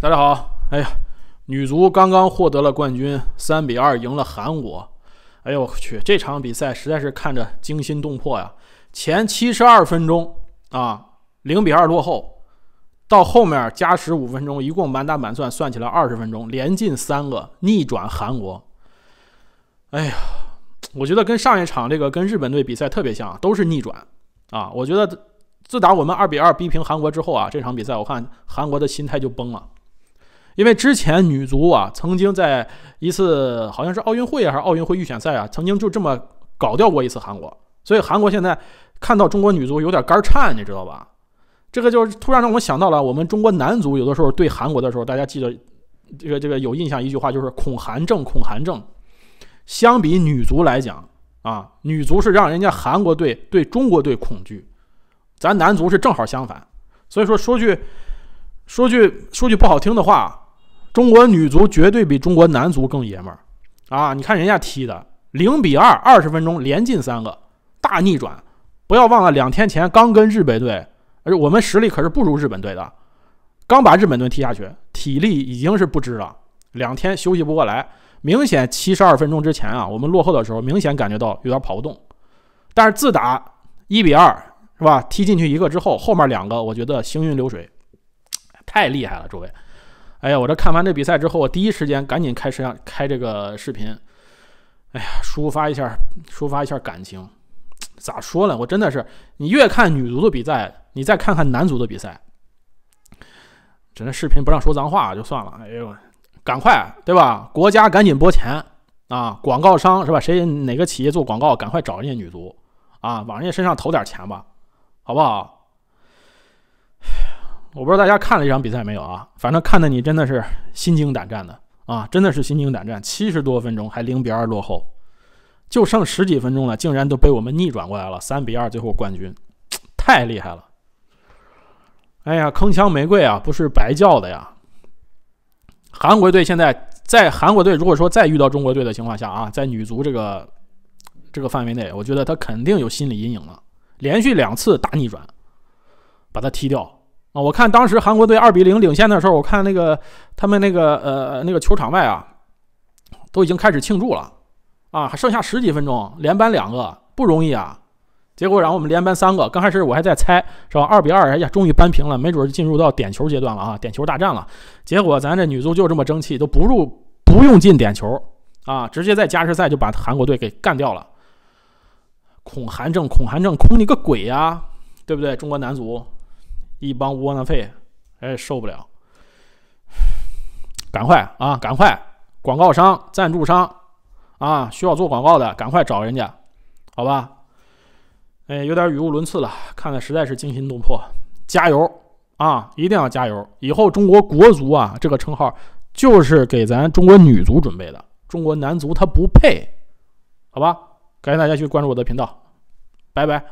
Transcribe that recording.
大家好，哎呀，女足刚刚获得了冠军，三比二赢了韩国。哎呦我去，这场比赛实在是看着惊心动魄呀！前七十二分钟啊，零比二落后，到后面加时五分钟，一共满打满算算起来二十分钟，连进三个，逆转韩国。哎呀，我觉得跟上一场这个跟日本队比赛特别像，都是逆转啊！我觉得自打我们二比二逼平韩国之后啊，这场比赛我看韩国的心态就崩了。因为之前女足啊，曾经在一次好像是奥运会还是奥运会预选赛啊，曾经就这么搞掉过一次韩国，所以韩国现在看到中国女足有点肝颤，你知道吧？这个就突然让我们想到了我们中国男足有的时候对韩国的时候，大家记得这个这个有印象一句话就是“恐韩症”。恐韩症，相比女足来讲啊，女足是让人家韩国队对中国队恐惧，咱男足是正好相反。所以说说句说句说句不好听的话。中国女足绝对比中国男足更爷们儿啊！你看人家踢的零比二，二十分钟连进三个，大逆转。不要忘了，两天前刚跟日本队，而我们实力可是不如日本队的。刚把日本队踢下去，体力已经是不支了，两天休息不过来，明显七十二分钟之前啊，我们落后的时候明显感觉到有点跑不动。但是自打一比二，是吧？踢进去一个之后，后面两个我觉得行云流水，太厉害了，诸位。哎呀，我这看完这比赛之后，我第一时间赶紧开摄像、开这个视频，哎呀，抒发一下、抒发一下感情。咋说呢？我真的是，你越看女足的比赛，你再看看男足的比赛，只能视频不让说脏话就算了。哎呦，赶快对吧？国家赶紧拨钱啊！广告商是吧？谁哪个企业做广告，赶快找人家女足啊，往人家身上投点钱吧，好不好？我不知道大家看了一场比赛没有啊？反正看的你真的是心惊胆战的啊！真的是心惊胆战，七十多分钟还零比二落后，就剩十几分钟了，竟然都被我们逆转过来了，三比二，最后冠军，太厉害了！哎呀，铿锵玫瑰啊，不是白叫的呀！韩国队现在在韩国队，如果说再遇到中国队的情况下啊，在女足这个这个范围内，我觉得他肯定有心理阴影了，连续两次大逆转，把他踢掉。我看当时韩国队二比零领先的时候，我看那个他们那个呃那个球场外啊，都已经开始庆祝了，啊还剩下十几分钟，连扳两个不容易啊，结果然后我们连扳三个，刚开始我还在猜是吧，二比二，哎呀终于扳平了，没准就进入到点球阶段了啊，点球大战了，结果咱这女足就这么争气，都不入不用进点球啊，直接在加时赛就把韩国队给干掉了，恐韩症恐韩症恐你个鬼呀，对不对？中国男足。一帮窝囊废，哎，受不了！赶快啊，赶快！广告商、赞助商啊，需要做广告的，赶快找人家，好吧？哎，有点语无伦次了，看的实在是惊心动魄。加油啊！一定要加油！以后中国国足啊，这个称号就是给咱中国女足准备的，中国男足他不配，好吧？感谢大家去关注我的频道，拜拜。